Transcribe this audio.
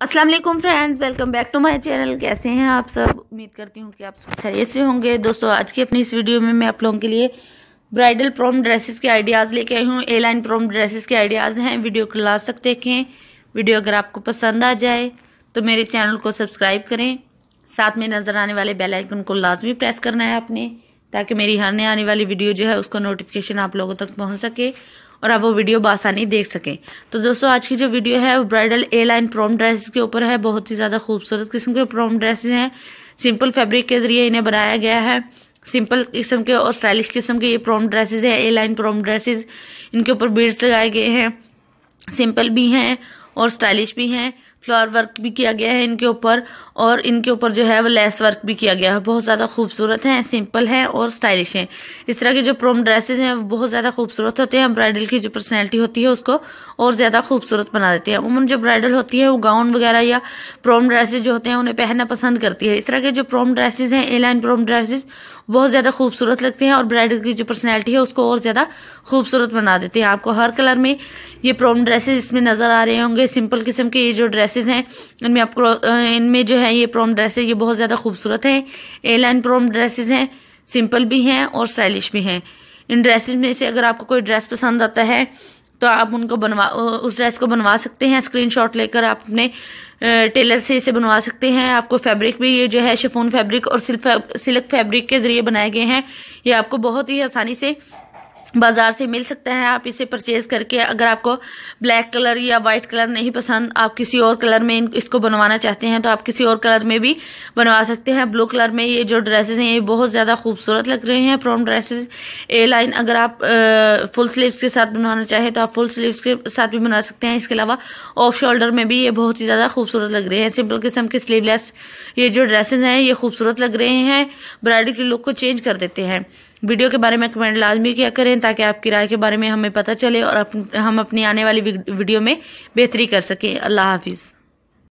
Aslam friends welcome back to my channel कैसे हैं आप सब उम्मीद करती हूँ कि आप सब खैरियत से होंगे दोस्तों आज की अपनी इस वीडियो में मैं आप लोगों के लिए ब्राइडल प्रोम ड्रेसेस के आइडियाज़ लेके आई हूँ ए लाइन प्रोम ड्रेसेस के आइडियाज़ हैं वीडियो को ला तक देखें वीडियो अगर आपको पसंद आ जाए तो मेरे चैनल को सब्सक्राइब करें साथ में नज़र आने वाले बेलाइकन को लाजमी प्रेस करना है आपने ताकि मेरी हरने आने वाली वीडियो जो है उसका नोटिफिकेशन आप लोगों तक पहुँच सके और आप वो वीडियो बासानी देख सकें तो दोस्तों आज की जो वीडियो है वो bridal A line prom dresses के ऊपर है बहुत ही ज़्यादा खूबसूरत किस्म के प्रोम ड्रेसेस हैं सिंपल फैब्रिक के ज़रिए इन्हें बनाया गया है सिंपल किस्म के और स्टाइलिश किस्म के ये प्रोम ड्रेसेस हैं ए लाइन प्रोम ड्रेसेज इनके ऊपर बीड्स लगाए गए हैं सिंपल भी हैं और स्टाइलिश भी हैं फ्लावर वर्क भी किया गया है इनके ऊपर और इनके ऊपर जो है वो लेस वर्क भी किया गया है बहुत ज़्यादा खूबसूरत हैं सिंपल हैं और स्टाइलिश हैं इस तरह के जो प्रोम ड्रेसेस हैं वो बहुत ज़्यादा खूबसूरत होते हैं ब्राइडल की जो पर्सनैलिटी होती है उसको और ज़्यादा खूबसूरत बना देते हैं उमन जो ब्राइडल होती है वो गाउन वगैरह या प्रोम ड्रेसेज जो होते हैं उन्हें पहनना पसंद करती है इस तरह के जो प्रोम ड्रेसेज हैं ए लाइन प्रोम ड्रेसेज बहुत ज़्यादा खूबसूरत लगते हैं और ब्राइडल की जो पर्सनैलिटी है उसको और ज़्यादा खूबसूरत बना देते हैं आपको हर कलर में ये प्रोम ड्रेसेज इसमें नज़र आ रहे होंगे सिंपल किस्म के ये जो ड्रेस ड्रेसेस हैं इनमें आप इनमें जो है ये प्रोम ड्रेसेस ये बहुत ज़्यादा खूबसूरत हैं ए लाइन प्रोम ड्रेसेस हैं सिंपल भी हैं और स्टाइलिश भी हैं इन ड्रेसेस में से अगर आपको कोई ड्रेस पसंद आता है तो आप उनको बनवा उस ड्रेस को बनवा सकते हैं शॉट लेकर आप अपने टेलर से इसे बनवा सकते हैं आपको फैब्रिक भी ये जो है शिफोन फैब्रिक और सिल्क फैब्रिक के ज़रिए बनाए गए हैं ये आपको बहुत ही आसानी से बाज़ार से मिल सकता है आप इसे परचेज़ करके अगर आपको ब्लैक कलर या वाइट कलर नहीं पसंद आप किसी और कलर में इसको बनवाना चाहते हैं तो आप किसी और कलर में भी बनवा सकते हैं ब्लू कलर में ये जो ड्रेसेस हैं ये बहुत ज़्यादा खूबसूरत लग रहे हैं प्रॉम ड्रेसेस ए लाइन अगर आप आ, फुल स्लीव के साथ बनवाना चाहें तो आप फुल स्लीव के साथ भी बना सकते हैं इसके अलावा ऑफ शोल्डर में भी ये बहुत ही ज़्यादा खूबसूरत लग रहे हैं सिंपल किस्म के स्लीवलेस ये जो ड्रेसेज हैं ये खूबसूरत लग रहे हैं ब्राइडल के लुक को चेंज कर देते हैं वीडियो के बारे में कमेंट लाजमी किया करें ताकि आपकी राय के बारे में हमें पता चले और अप, हम अपनी आने वाली वीडियो में बेहतरी कर सकें अल्लाह हाफिज़